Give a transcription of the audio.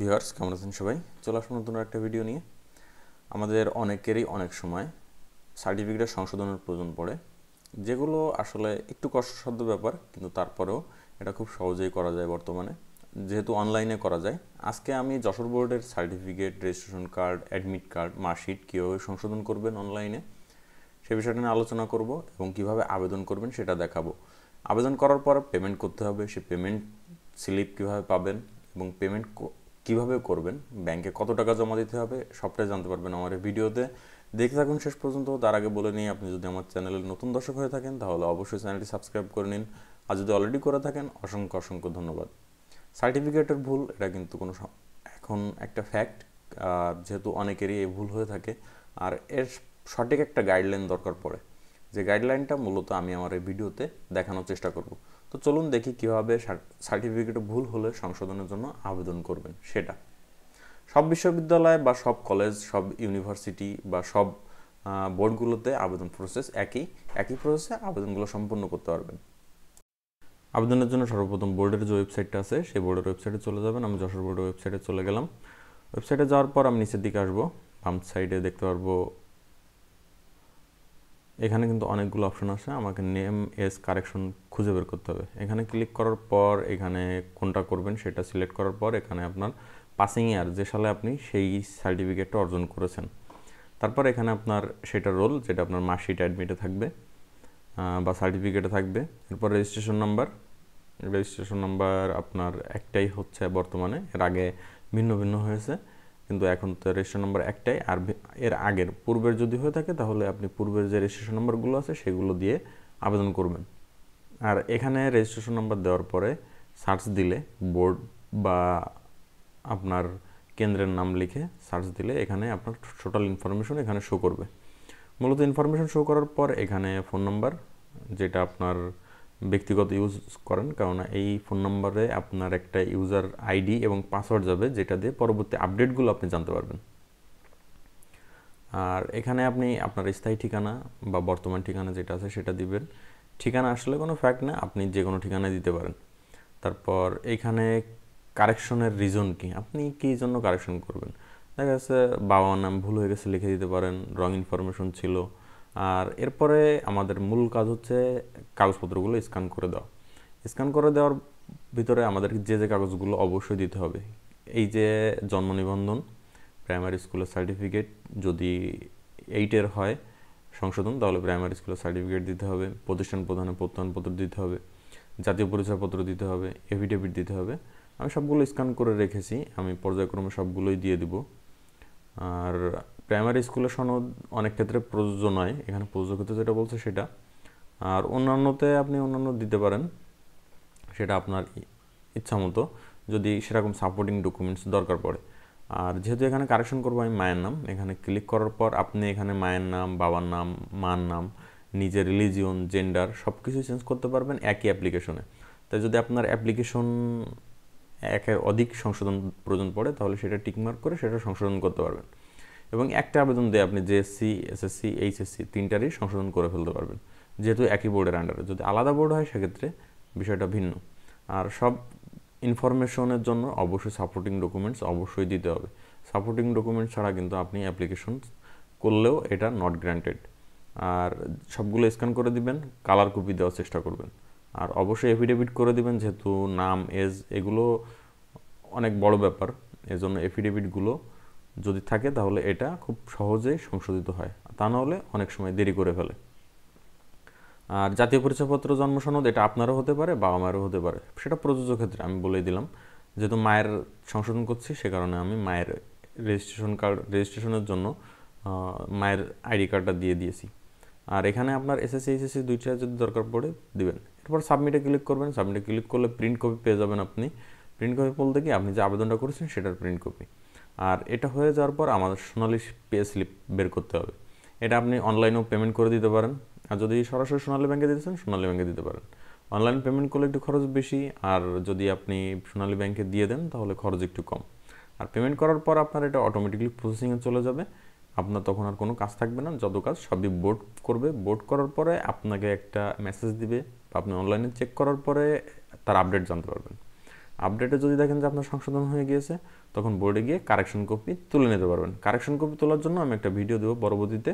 viewers কেমন আছেন সবাই চলে আসবো নতুন একটা ভিডিও নিয়ে আমাদের অনেকেরই অনেক সময় সার্টিফিকেটের সংশোধনের প্রয়োজন পড়ে যেগুলো আসলে একটু কষ্টসাধ্য ব্যাপার কিন্তু তারপরেও এটা খুব সহজেই করা যায় বর্তমানে যেহেতু অনলাইনে করা যায় আজকে আমি যশোর বোর্ডের certificate registration card admit card marksheet কীভাবে সংশোধন করবেন অনলাইনে সে বিষয়টা নিয়ে আলোচনা করব এবং কিভাবে আবেদন করবেন সেটা দেখাবো আবেদন করার পর পেমেন্ট করতে হবে সে পেমেন্ট স্লিপ কীভাবে পাবেন এবং পেমেন্ট কিভাবে করবেন ব্যাংকে কত টাকা জমা দিতে হবে সবটাই জানতে পারবেন আমার এই ভিডিওতে দেখে থাকুন শেষ পর্যন্ত তার আগে বলে নিই আপনি যদি আমার চ্যানেলের নতুন দর্শক হয়ে থাকেন তাহলে অবশ্যই চ্যানেলটি সাবস্ক্রাইব করে নিন আর যদি অলরেডি করে থাকেন অসংখ্য অসংখ্য ধন্যবাদ সার্টিফিকেটের ভুল এটা কিন্তু কোনো এখন একটা ফ্যাক্ট যেহেতু অনেকেরই এই ভুল হয়ে থাকে আর এর সঠিক একটা গাইডলাইন দরকার পড়ে যে গাইডলাইনটা মূলত আমি আমার এই ভিডিওতে দেখানোর চেষ্টা করব তো চলুন দেখি কীভাবে সার্টিফিকেট ভুল হলে সংশোধনের জন্য আবেদন করবেন সেটা সব বিশ্ববিদ্যালয় বা সব কলেজ সব ইউনিভার্সিটি বা সব বোর্ডগুলোতে আবেদন প্রসেস একই একই প্রসেসে আবেদনগুলো সম্পন্ন করতে পারবেন আবেদনের জন্য সর্বপ্রথম বোর্ডের যে ওয়েবসাইটটা আছে সেই বোর্ডের ওয়েবসাইটে চলে যাবেন আমি যশোর বোর্ডের ওয়েবসাইটে চলে গেলাম ওয়েবসাইটে যাওয়ার পর আমি নিচের দিকে আসবো বাম সাইডে দেখতে পারবো এখানে কিন্তু অনেকগুলো অপশন আছে আমাকে নেম এস কারেকশন খুঁজে বের করতে হবে এখানে ক্লিক করার পর এখানে কোনটা করবেন সেটা সিলেক্ট করার পর এখানে আপনার পাসিং ইয়ার যে সালে আপনি সেই সার্টিফিকেটটা অর্জন করেছেন তারপর এখানে আপনার সেটা রোল যেটা আপনার মার্কশিট অ্যাডমিটে থাকবে বা সার্টিফিকেটে থাকবে এরপর রেজিস্ট্রেশন নাম্বার রেজিস্ট্রেশন নাম্বার আপনার একটাই হচ্ছে বর্তমানে এর আগে ভিন্ন ভিন্ন হয়েছে কিন্তু এখন তো রেজিস্ট্রেশন নম্বর একটাই আর এর আগের পূর্বের যদি হয়ে থাকে তাহলে আপনি পূর্বের যে রেজিস্ট্রেশন নম্বরগুলো আছে সেগুলো দিয়ে আবেদন করবেন আর এখানে রেজিস্ট্রেশন নম্বর দেওয়ার পরে সার্চ দিলে বোর্ড বা আপনার কেন্দ্রের নাম লিখে সার্চ দিলে এখানে আপনার টোটাল ইনফরমেশন এখানে শো করবে মূলত ইনফরমেশন শো করার পর এখানে ফোন নাম্বার যেটা আপনার ব্যক্তিগত ইউজ করেন কারণ এই ফোন নম্বরে আপনার একটা ইউজার আইডি এবং পাসওয়ার্ড যাবে যেটা দিয়ে পরবর্তী আপডেটগুলো আপনি জানতে পারবেন আর এখানে আপনি আপনার স্থায়ী ঠিকানা বা বর্তমান ঠিকানা যেটা আছে সেটা দিবেন ঠিকানা আসলে কোনো ফ্যাক্ট না আপনি যে কোনো ঠিকানায় দিতে পারেন তারপর এখানে কারেকশনের রিজন কি আপনি কী জন্য কারেকশন করবেন দেখা যাচ্ছে বাবা নাম ভুল হয়ে গেছে লিখে দিতে পারেন রং ইনফরমেশন ছিল আর এরপরে আমাদের মূল কাজ হচ্ছে কাগজপত্রগুলো স্ক্যান করে দেওয়া স্ক্যান করে দেওয়ার ভিতরে আমাদের যে যে কাগজগুলো অবশ্যই দিতে হবে এই যে জন্ম নিবন্ধন প্রাইমারি স্কুলের সার্টিফিকেট যদি এইটের হয় সংশোধন তাহলে প্রাইমারি স্কুলের সার্টিফিকেট দিতে হবে প্রতিষ্ঠান প্রধানের প্রত্যয়নপত্র দিতে হবে জাতীয় পরিচয়পত্র দিতে হবে এফিডেভিট দিতে হবে আমি সবগুলো স্ক্যান করে রেখেছি আমি পর্যায়ক্রমে সবগুলোই দিয়ে দিব আর প্রাইমারি স্কুলের সনদ অনেক ক্ষেত্রে প্রযোজ্য নয় এখানে প্রযোজ্য যেটা বলছে সেটা আর অন্যান্যতে আপনি অন্যান্য দিতে পারেন সেটা আপনার ইচ্ছা মতো যদি সেরকম সাপোর্টিং ডকুমেন্টস দরকার পড়ে আর যেহেতু এখানে কারেকশন করবো আমি মায়ের নাম এখানে ক্লিক করার পর আপনি এখানে মায়ের নাম বাবার নাম মার নাম নিজের রিলিজিয়ন জেন্ডার সব কিছু চেঞ্জ করতে পারবেন একই অ্যাপ্লিকেশনে তাই যদি আপনার অ্যাপ্লিকেশন একের অধিক সংশোধন প্রয়োজন পড়ে তাহলে সেটা টিকমার্ক করে সেটা সংশোধন করতে পারবেন এবং একটা আবেদন দিয়ে আপনি জেএসসি এসএসসি এইচএসসি তিনটারই সংশোধন করে ফেলতে পারবেন যেহেতু একই বোর্ডের আন্ডারে যদি আলাদা বোর্ড হয় সেক্ষেত্রে বিষয়টা ভিন্ন আর সব ইনফরমেশনের জন্য অবশ্যই সাপোর্টিং ডকুমেন্টস অবশ্যই দিতে হবে সাপোর্টিং ডকুমেন্টস ছাড়া কিন্তু আপনি অ্যাপ্লিকেশন করলেও এটা নট গ্রান্টেড আর সবগুলো স্ক্যান করে দিবেন কালার কপি দেওয়ার চেষ্টা করবেন আর অবশ্যই এফিডেভিট করে দিবেন যেহেতু নাম এজ এগুলো অনেক বড় ব্যাপার এজন্য এফিডেভিটগুলো যদি থাকে তাহলে এটা খুব সহজে সংশোধিত হয় তা নাহলে অনেক সময় দেরি করে ফেলে আর জাতীয় পরিচয়পত্র জন্ম সনদ এটা আপনারও হতে পারে বাবা মায়েরও হতে পারে সেটা প্রযোজ্য ক্ষেত্রে আমি বলেই দিলাম যেহেতু মায়ের সংশোধন করছি সে কারণে আমি মায়ের রেজিস্ট্রেশন কার্ড রেজিস্ট্রেশনের জন্য মায়ের আইডি কার্ডটা দিয়ে দিয়েছি আর এখানে আপনার এসএসসি এসএসসি দুইটা যদি দরকার পড়ে দিবেন এরপর সাবমিটে ক্লিক করবেন সাবমিটে ক্লিক করলে প্রিন্ট কপি পেয়ে যাবেন আপনি প্রিন্ট কপি বলতে কি আপনি যে আবেদনটা করেছেন সেটার প্রিন্ট কপি আর এটা হয়ে যাওয়ার পর আমাদের সোনালি পে স্লিপ বের করতে হবে এটা আপনি অনলাইনেও পেমেন্ট করে দিতে পারেন আর যদি সরাসরি সোনালী ব্যাংকে দিতে চান সোনালী ব্যাংকে দিতে পারেন অনলাইন পেমেন্ট করলে একটু খরচ বেশি আর যদি আপনি সোনালী ব্যাংকে দিয়ে দেন তাহলে খরচ একটু কম আর পেমেন্ট করার পর আপনার এটা অটোমেটিকলি প্রসেসিংয়ে চলে যাবে আপনার তখন আর কোনো কাজ থাকবে না যত কাজ সবই বোর্ড করবে বোর্ড করার পরে আপনাকে একটা মেসেজ দিবে বা আপনি অনলাইনে চেক করার পরে তার আপডেট জানতে পারবেন আপডেটে যদি দেখেন যে আপনার সংশোধন হয়ে গিয়েছে তখন বোর্ডে গিয়ে কারেকশন কপি তুলে নিতে পারবেন কারেকশন কপি তোলার জন্য আমি একটা ভিডিও দেবো পরবর্তীতে